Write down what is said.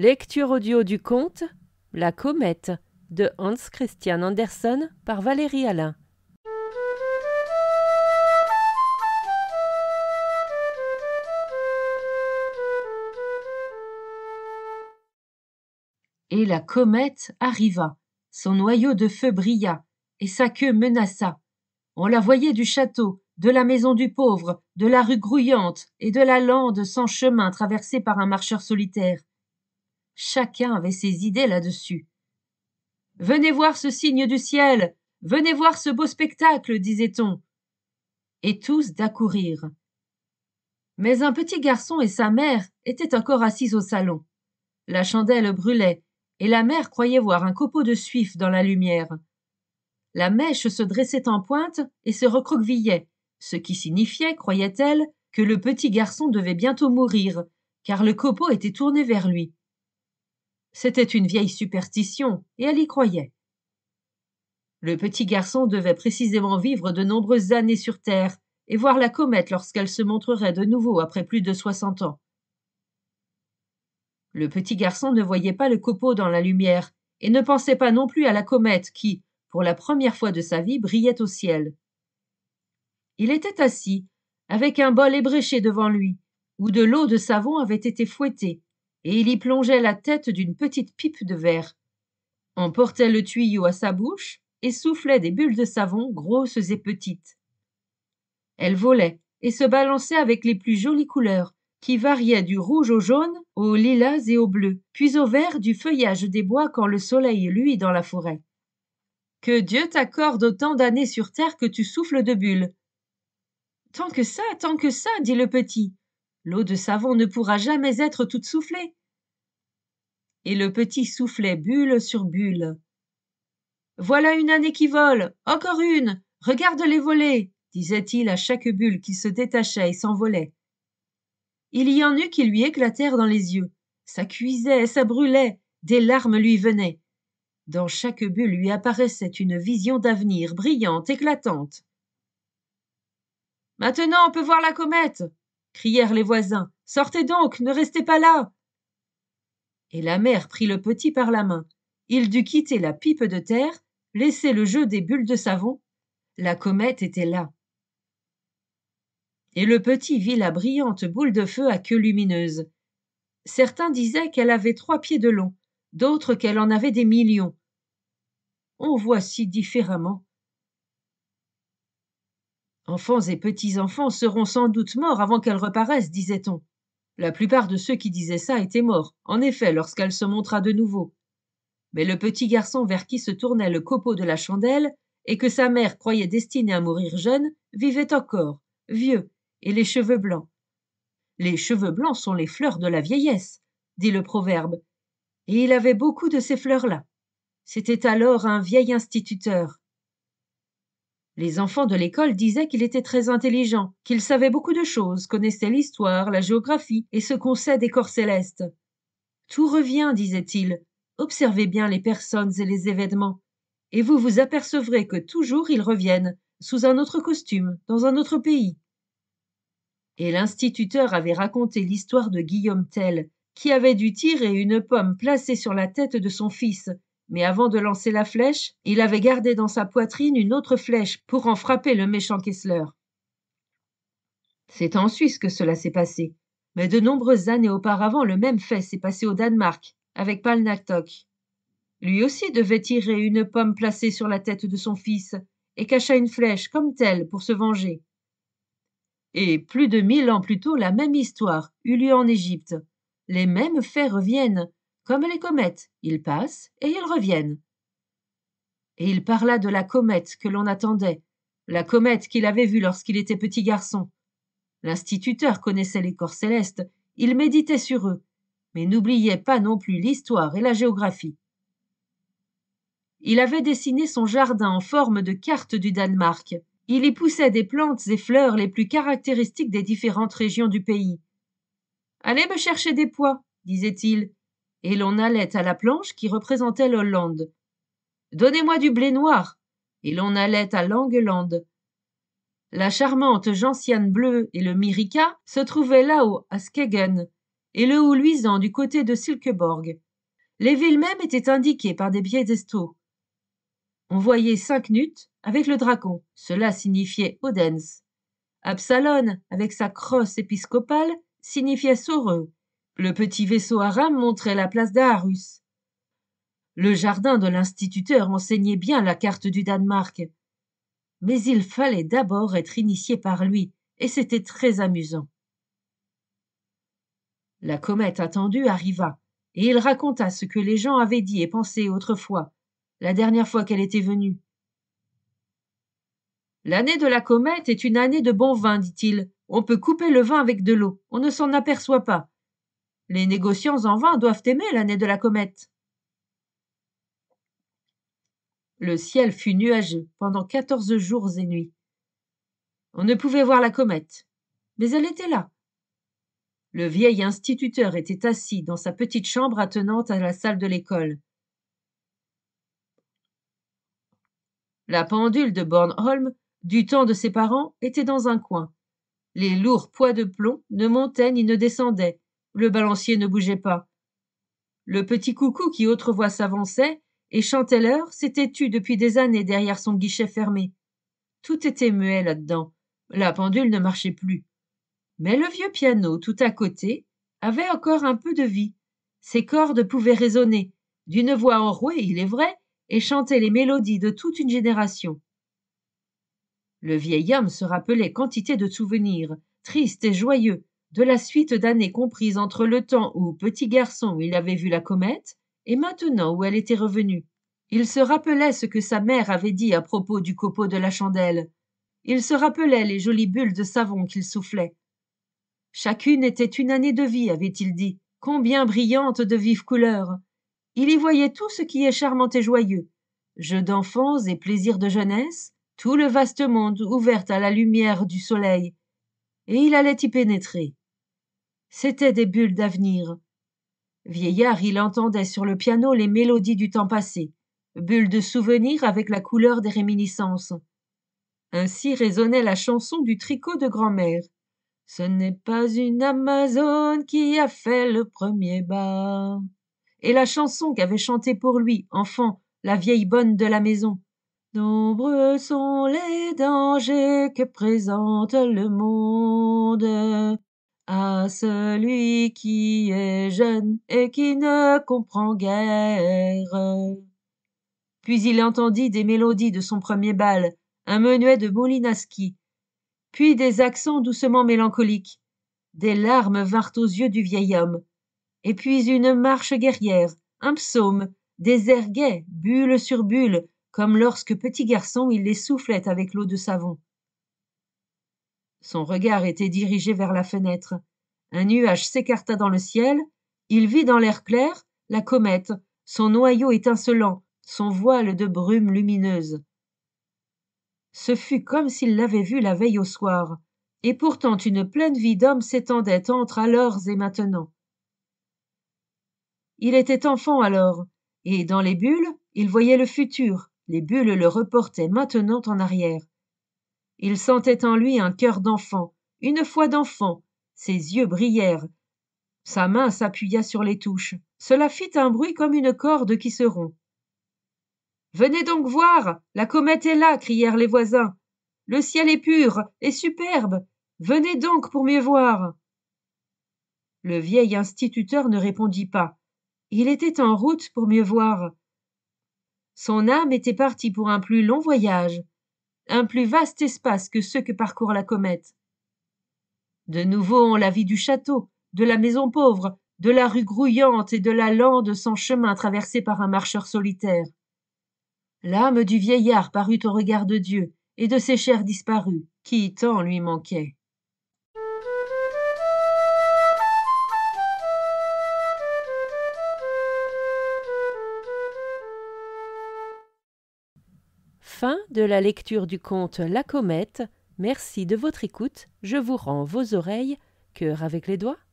Lecture audio du conte La comète de Hans Christian Andersen par Valérie Alain. Et la comète arriva. Son noyau de feu brilla et sa queue menaça. On la voyait du château, de la maison du pauvre, de la rue grouillante et de la lande sans chemin traversée par un marcheur solitaire. Chacun avait ses idées là-dessus. Venez voir ce signe du ciel, venez voir ce beau spectacle, disait-on. Et tous d'accourir. Mais un petit garçon et sa mère étaient encore assis au salon. La chandelle brûlait, et la mère croyait voir un copeau de suif dans la lumière. La mèche se dressait en pointe et se recroquevillait, ce qui signifiait, croyait-elle, que le petit garçon devait bientôt mourir, car le copeau était tourné vers lui. C'était une vieille superstition, et elle y croyait. Le petit garçon devait précisément vivre de nombreuses années sur Terre et voir la comète lorsqu'elle se montrerait de nouveau après plus de soixante ans. Le petit garçon ne voyait pas le copeau dans la lumière et ne pensait pas non plus à la comète qui, pour la première fois de sa vie, brillait au ciel. Il était assis, avec un bol ébréché devant lui, où de l'eau de savon avait été fouettée, et il y plongeait la tête d'une petite pipe de verre, portait le tuyau à sa bouche et soufflait des bulles de savon grosses et petites. Elle volait et se balançait avec les plus jolies couleurs, qui variaient du rouge au jaune, au lilas et au bleu, puis au vert du feuillage des bois quand le soleil luit dans la forêt. Que Dieu t'accorde autant d'années sur terre que tu souffles de bulles. Tant que ça, tant que ça, dit le petit, L'eau de savon ne pourra jamais être toute soufflée. Et le petit soufflait bulle sur bulle. Voilà une année qui vole, encore une, regarde les volées, disait-il à chaque bulle qui se détachait et s'envolait. Il y en eut qui lui éclatèrent dans les yeux. Ça cuisait, ça brûlait, des larmes lui venaient. Dans chaque bulle lui apparaissait une vision d'avenir brillante, éclatante. Maintenant on peut voir la comète, crièrent les voisins. Sortez donc, ne restez pas là. Et la mère prit le petit par la main. Il dut quitter la pipe de terre, laisser le jeu des bulles de savon. La comète était là. Et le petit vit la brillante boule de feu à queue lumineuse. Certains disaient qu'elle avait trois pieds de long, d'autres qu'elle en avait des millions. On voit si différemment. Enfants et petits-enfants seront sans doute morts avant qu'elles reparaissent, disait-on. La plupart de ceux qui disaient ça étaient morts, en effet, lorsqu'elle se montra de nouveau. Mais le petit garçon vers qui se tournait le copeau de la chandelle, et que sa mère croyait destiné à mourir jeune, vivait encore, vieux, et les cheveux blancs. Les cheveux blancs sont les fleurs de la vieillesse, dit le proverbe, et il avait beaucoup de ces fleurs-là. C'était alors un vieil instituteur, les enfants de l'école disaient qu'il était très intelligent, qu'il savait beaucoup de choses, connaissait l'histoire, la géographie et ce qu'on sait des corps célestes. Tout revient, disait-il. Observez bien les personnes et les événements, et vous vous apercevrez que toujours ils reviennent, sous un autre costume, dans un autre pays. Et l'instituteur avait raconté l'histoire de Guillaume Tell, qui avait dû tirer une pomme placée sur la tête de son fils, mais avant de lancer la flèche, il avait gardé dans sa poitrine une autre flèche pour en frapper le méchant Kessler. C'est en Suisse que cela s'est passé, mais de nombreuses années auparavant, le même fait s'est passé au Danemark, avec Palnaktok. Lui aussi devait tirer une pomme placée sur la tête de son fils, et cacha une flèche comme telle pour se venger. Et plus de mille ans plus tôt, la même histoire eut lieu en Égypte. Les mêmes faits reviennent, comme les comètes, ils passent et ils reviennent. Et il parla de la comète que l'on attendait, la comète qu'il avait vue lorsqu'il était petit garçon. L'instituteur connaissait les corps célestes, il méditait sur eux, mais n'oubliait pas non plus l'histoire et la géographie. Il avait dessiné son jardin en forme de carte du Danemark. Il y poussait des plantes et fleurs les plus caractéristiques des différentes régions du pays. Allez me chercher des pois, disait-il, et l'on allait à la planche qui représentait l'Hollande. Donnez-moi du blé noir et l'on allait à Langueland. La charmante gentiane bleue et le mirica se trouvaient là-haut à Skegen, et le haut luisant du côté de Silkeborg. Les villes mêmes étaient indiquées par des piédestaux. On voyait cinq nuts avec le dragon, cela signifiait Odens. Absalon, avec sa crosse épiscopale, signifiait Soreux, le petit vaisseau à rames montrait la place d'Aarhus. Le jardin de l'instituteur enseignait bien la carte du Danemark. Mais il fallait d'abord être initié par lui, et c'était très amusant. La comète attendue arriva, et il raconta ce que les gens avaient dit et pensé autrefois, la dernière fois qu'elle était venue. L'année de la comète est une année de bon vin, dit-il. On peut couper le vin avec de l'eau, on ne s'en aperçoit pas. Les négociants en vain doivent aimer l'année de la comète. Le ciel fut nuageux pendant quatorze jours et nuits. On ne pouvait voir la comète, mais elle était là. Le vieil instituteur était assis dans sa petite chambre attenante à la salle de l'école. La pendule de Bornholm, du temps de ses parents, était dans un coin. Les lourds poids de plomb ne montaient ni ne descendaient, le balancier ne bougeait pas. Le petit coucou qui autrefois s'avançait et chantait l'heure s'était tu depuis des années derrière son guichet fermé. Tout était muet là-dedans. La pendule ne marchait plus. Mais le vieux piano, tout à côté, avait encore un peu de vie. Ses cordes pouvaient résonner, d'une voix enrouée, il est vrai, et chanter les mélodies de toute une génération. Le vieil homme se rappelait quantité de souvenirs, tristes et joyeux, de la suite d'années comprises entre le temps où, petit garçon, il avait vu la comète, et maintenant où elle était revenue. Il se rappelait ce que sa mère avait dit à propos du copeau de la chandelle. Il se rappelait les jolies bulles de savon qu'il soufflait. Chacune était une année de vie, avait-il dit, combien brillante de vives couleurs. Il y voyait tout ce qui est charmant et joyeux. Jeux d'enfance et plaisirs de jeunesse, tout le vaste monde ouvert à la lumière du soleil. Et il allait y pénétrer c'étaient des bulles d'avenir vieillard il entendait sur le piano les mélodies du temps passé bulles de souvenirs avec la couleur des réminiscences ainsi résonnait la chanson du tricot de grand-mère. « ce n'est pas une amazone qui a fait le premier bas. » et la chanson qu'avait chantée pour lui enfant la vieille bonne de la maison nombreux sont les dangers que présente le monde à celui qui est jeune et qui ne comprend guère. Puis il entendit des mélodies de son premier bal, un menuet de Molinaski, puis des accents doucement mélancoliques. Des larmes vinrent aux yeux du vieil homme, et puis une marche guerrière, un psaume, des airs gais, bulle sur bulle, comme lorsque petit garçon il les soufflait avec l'eau de savon. Son regard était dirigé vers la fenêtre. Un nuage s'écarta dans le ciel, il vit dans l'air clair la comète, son noyau étincelant, son voile de brume lumineuse. Ce fut comme s'il l'avait vue la veille au soir, et pourtant une pleine vie d'homme s'étendait entre alors et maintenant. Il était enfant alors, et dans les bulles, il voyait le futur, les bulles le reportaient maintenant en arrière. Il sentait en lui un cœur d'enfant, une foi d'enfant. Ses yeux brillèrent. Sa main s'appuya sur les touches. Cela fit un bruit comme une corde qui se rompt. Venez donc voir, la comète est là, crièrent les voisins. Le ciel est pur et superbe. Venez donc pour mieux voir. Le vieil instituteur ne répondit pas. Il était en route pour mieux voir. Son âme était partie pour un plus long voyage un plus vaste espace que ceux que parcourt la comète. De nouveau, on la vit du château, de la maison pauvre, de la rue grouillante et de la lande sans chemin traversée par un marcheur solitaire. L'âme du vieillard parut au regard de Dieu et de ses chairs disparues, qui tant lui manquaient. de la lecture du conte La comète. Merci de votre écoute. Je vous rends vos oreilles, cœur avec les doigts.